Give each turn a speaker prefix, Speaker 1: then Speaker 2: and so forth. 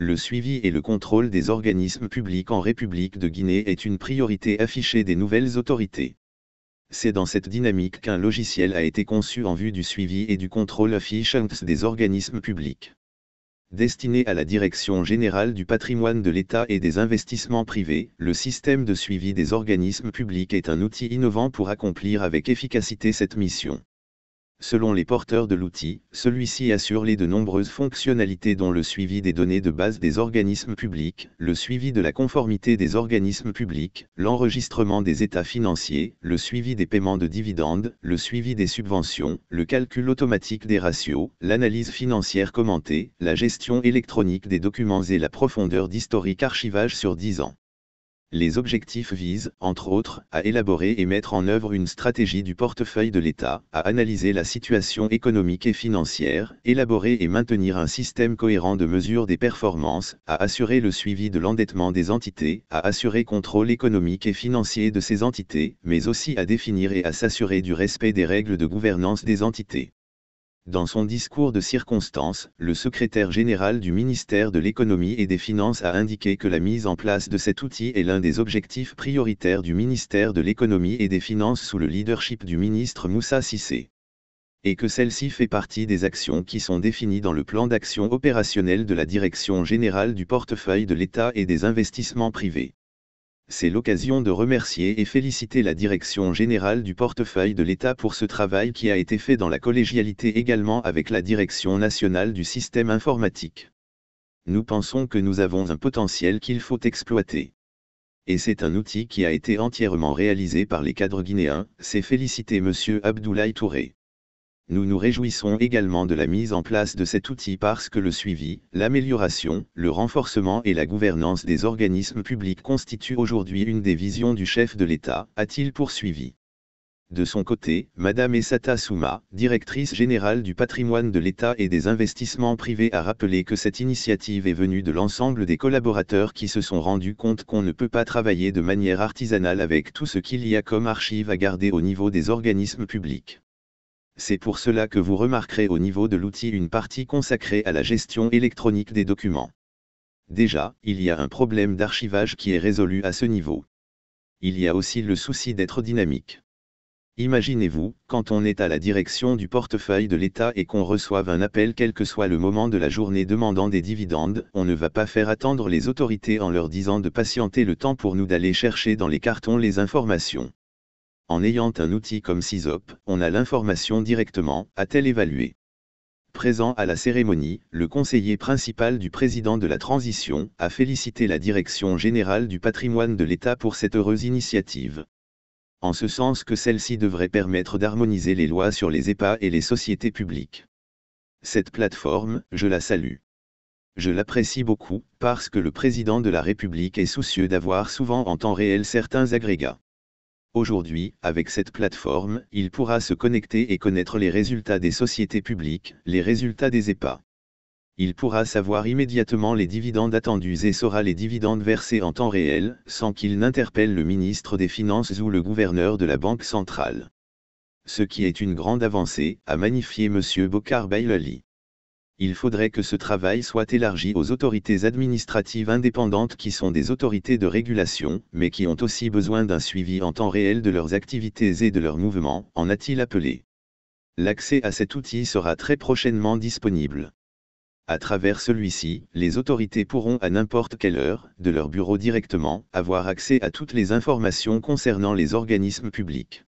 Speaker 1: Le suivi et le contrôle des organismes publics en République de Guinée est une priorité affichée des nouvelles autorités. C'est dans cette dynamique qu'un logiciel a été conçu en vue du suivi et du contrôle efficient des organismes publics. Destiné à la Direction générale du patrimoine de l'État et des investissements privés, le système de suivi des organismes publics est un outil innovant pour accomplir avec efficacité cette mission. Selon les porteurs de l'outil, celui-ci assure les de nombreuses fonctionnalités dont le suivi des données de base des organismes publics, le suivi de la conformité des organismes publics, l'enregistrement des états financiers, le suivi des paiements de dividendes, le suivi des subventions, le calcul automatique des ratios, l'analyse financière commentée, la gestion électronique des documents et la profondeur d'historique archivage sur 10 ans les objectifs visent, entre autres, à élaborer et mettre en œuvre une stratégie du portefeuille de l'État, à analyser la situation économique et financière, élaborer et maintenir un système cohérent de mesure des performances, à assurer le suivi de l'endettement des entités, à assurer contrôle économique et financier de ces entités, mais aussi à définir et à s'assurer du respect des règles de gouvernance des entités. Dans son discours de circonstance, le secrétaire général du ministère de l'économie et des finances a indiqué que la mise en place de cet outil est l'un des objectifs prioritaires du ministère de l'économie et des finances sous le leadership du ministre Moussa Sissé et que celle-ci fait partie des actions qui sont définies dans le plan d'action opérationnel de la Direction générale du portefeuille de l'État et des investissements privés c'est l'occasion de remercier et féliciter la Direction générale du portefeuille de l'État pour ce travail qui a été fait dans la collégialité également avec la Direction nationale du système informatique. Nous pensons que nous avons un potentiel qu'il faut exploiter. Et c'est un outil qui a été entièrement réalisé par les cadres guinéens, c'est féliciter M. Abdoulaye Touré nous nous réjouissons également de la mise en place de cet outil parce que le suivi, l'amélioration, le renforcement et la gouvernance des organismes publics constituent aujourd'hui une des visions du chef de l'État, a-t-il poursuivi. De son côté, Madame Esata Souma, directrice générale du patrimoine de l'État et des investissements privés a rappelé que cette initiative est venue de l'ensemble des collaborateurs qui se sont rendus compte qu'on ne peut pas travailler de manière artisanale avec tout ce qu'il y a comme archives à garder au niveau des organismes publics c'est pour cela que vous remarquerez au niveau de l'outil une partie consacrée à la gestion électronique des documents. Déjà, il y a un problème d'archivage qui est résolu à ce niveau. Il y a aussi le souci d'être dynamique. Imaginez-vous, quand on est à la direction du portefeuille de l'État et qu'on reçoive un appel quel que soit le moment de la journée demandant des dividendes, on ne va pas faire attendre les autorités en leur disant de patienter le temps pour nous d'aller chercher dans les cartons les informations en ayant un outil comme CISOP, on a l'information directement, a-t-elle évalué. Présent à la cérémonie, le conseiller principal du président de la transition a félicité la Direction générale du patrimoine de l'État pour cette heureuse initiative. En ce sens que celle-ci devrait permettre d'harmoniser les lois sur les EPA et les sociétés publiques. Cette plateforme, je la salue. Je l'apprécie beaucoup, parce que le président de la République est soucieux d'avoir souvent en temps réel certains agrégats. Aujourd'hui, avec cette plateforme, il pourra se connecter et connaître les résultats des sociétés publiques, les résultats des EPA. Il pourra savoir immédiatement les dividendes attendus et saura les dividendes versés en temps réel, sans qu'il n'interpelle le ministre des Finances ou le gouverneur de la Banque centrale. Ce qui est une grande avancée, a magnifié M. Bokar Bailali il faudrait que ce travail soit élargi aux autorités administratives indépendantes qui sont des autorités de régulation, mais qui ont aussi besoin d'un suivi en temps réel de leurs activités et de leurs mouvements, en a-t-il appelé. L'accès à cet outil sera très prochainement disponible. À travers celui-ci, les autorités pourront à n'importe quelle heure, de leur bureau directement, avoir accès à toutes les informations concernant les organismes publics.